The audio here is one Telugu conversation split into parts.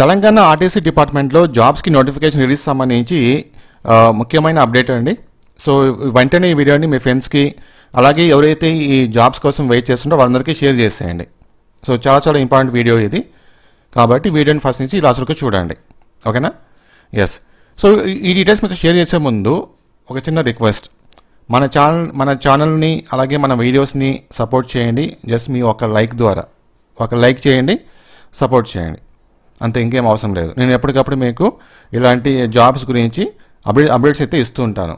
తెలంగాణ ఆర్టీసీ డిపార్ట్మెంట్లో జాబ్స్కి నోటిఫికేషన్ రిలీజ్ సంబంధించి ముఖ్యమైన అప్డేట్ అండి సో వెంటనే ఈ వీడియోని మీ ఫ్రెండ్స్కి అలాగే ఎవరైతే ఈ జాబ్స్ కోసం వెయిట్ చేస్తుంటో వాళ్ళందరికీ షేర్ చేసేయండి సో చాలా చాలా ఇంపార్టెంట్ వీడియో ఇది కాబట్టి వీడియోని ఫస్ట్ నుంచి లాస్ట్ వరకు చూడండి ఓకేనా ఎస్ సో ఈ డీటెయిల్స్ మీతో షేర్ చేసే ముందు ఒక చిన్న రిక్వెస్ట్ మన ఛానల్ మన ఛానల్ని అలాగే మన వీడియోస్ని సపోర్ట్ చేయండి జస్ట్ మీ ఒక లైక్ ద్వారా ఒక లైక్ చేయండి సపోర్ట్ చేయండి అంత ఇంకేం అవసరం లేదు నేను ఎప్పటికప్పుడు మీకు ఇలాంటి జాబ్స్ గురించి అప్డేట్ అప్డేట్స్ అయితే ఇస్తూ ఉంటాను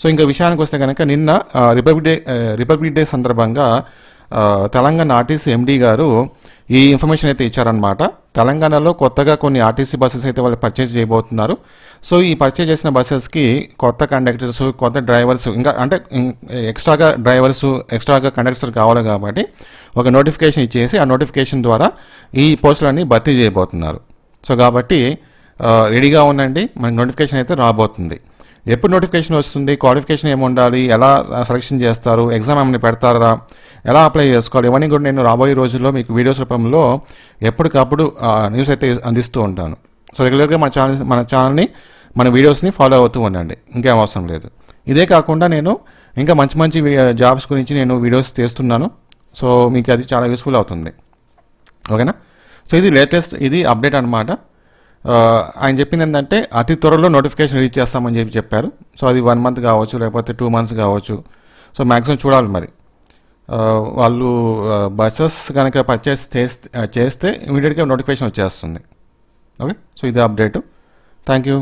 సో ఇంకా విషయానికి వస్తే కనుక నిన్న రిపబ్లిక్ డే రిపబ్లిక్ డే సందర్భంగా తెలంగాణ ఆర్టీసీ ఎండీ గారు ఈ ఇన్ఫర్మేషన్ అయితే ఇచ్చారనమాట తెలంగాణలో కొత్తగా కొన్ని ఆర్టీసీ బస్సెస్ అయితే వాళ్ళు పర్చేజ్ చేయబోతున్నారు సో ఈ పర్చేజ్ చేసిన బస్సెస్కి కొత్త కండక్టర్స్ కొత్త డ్రైవర్స్ ఇంకా అంటే ఎక్స్ట్రాగా డ్రైవర్స్ ఎక్స్ట్రాగా కండక్టర్స్ కావాలి కాబట్టి ఒక నోటిఫికేషన్ ఇచ్చేసి ఆ నోటిఫికేషన్ ద్వారా ఈ పోస్టులన్నీ భర్తీ చేయబోతున్నారు సో కాబట్టి రెడీగా ఉండండి మనకి నోటిఫికేషన్ అయితే రాబోతుంది ఎప్పుడు నోటిఫికేషన్ వస్తుంది క్వాలిఫికేషన్ ఏమి ఉండాలి ఎలా సెలక్షన్ చేస్తారు ఎగ్జామ్ ఏమైనా పెడతారా ఎలా అప్లై చేసుకోవాలి ఇవన్నీ కూడా నేను రాబోయే రోజుల్లో మీకు వీడియోస్ రూపంలో ఎప్పటికప్పుడు న్యూస్ అయితే అందిస్తూ ఉంటాను సో రెగ్యులర్గా మన ఛానల్ మన ఛానల్ని మన వీడియోస్ని ఫాలో అవుతూ ఉండండి ఇంకేం అవసరం లేదు ఇదే కాకుండా నేను ఇంకా మంచి మంచి జాబ్స్ గురించి నేను వీడియోస్ తీస్తున్నాను సో మీకు అది చాలా యూస్ఫుల్ అవుతుంది ఓకేనా సో ఇది లేటెస్ట్ ఇది అప్డేట్ అనమాట ఆయన చెప్పింది ఏంటంటే అతి త్వరలో నోటిఫికేషన్ రీచ్ చేస్తామని చెప్పి చెప్పారు సో అది వన్ మంత్ కావచ్చు లేకపోతే టూ మంత్స్ కావచ్చు సో మ్యాక్సిమం చూడాలి మరి వాళ్ళు బస్సెస్ కనుక పర్చేస్ చేస్తే చేస్తే ఇమీడియట్గా నోటిఫికేషన్ వచ్చేస్తుంది ఓకే సో ఇది అప్డేటు థ్యాంక్ యూ